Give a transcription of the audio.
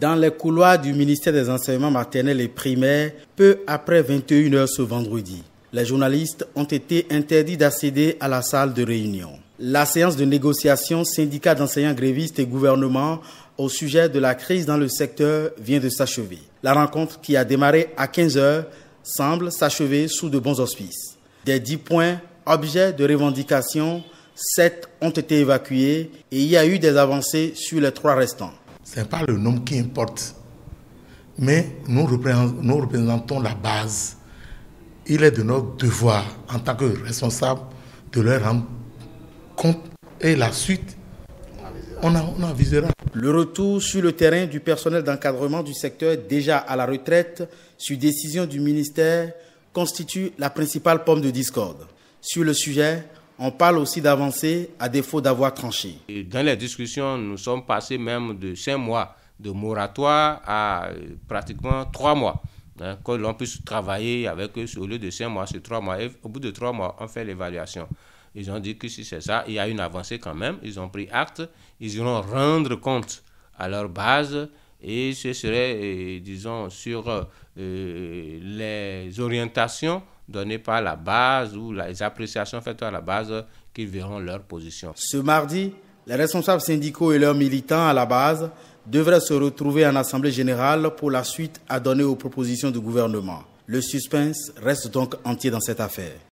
dans les couloirs du ministère des enseignements maternels et primaires peu après 21h ce vendredi. Les journalistes ont été interdits d'accéder à la salle de réunion. La séance de négociation syndicat d'enseignants grévistes et gouvernement au sujet de la crise dans le secteur vient de s'achever. La rencontre qui a démarré à 15h semble s'achever sous de bons auspices. Des 10 points, objets de revendication, 7 ont été évacués et il y a eu des avancées sur les trois restants. Ce n'est pas le nom qui importe. Mais nous représentons, la base. Il est de notre devoir, en tant que responsable, de leur rendre compte. Et la suite, on, en on Le retour sur le terrain du personnel d'encadrement du secteur déjà à la retraite, sur décision du ministère, constitue la principale pomme de discorde. Sur le sujet, on parle aussi d'avancer à défaut d'avoir tranché. dans les discussions, nous sommes passés même de 5 mois de moratoire à euh, pratiquement 3 mois. Hein, que l'on puisse travailler avec eux au lieu de 5 mois, c'est 3 mois. au bout de 3 mois, on fait l'évaluation. Ils ont dit que si c'est ça, il y a une avancée quand même. Ils ont pris acte. Ils iront rendre compte à leur base et ce serait, euh, disons, sur euh, les orientations donnés par la base ou les appréciations faites à la base qu'ils verront leur position. Ce mardi, les responsables syndicaux et leurs militants à la base devraient se retrouver en Assemblée générale pour la suite à donner aux propositions du gouvernement. Le suspense reste donc entier dans cette affaire.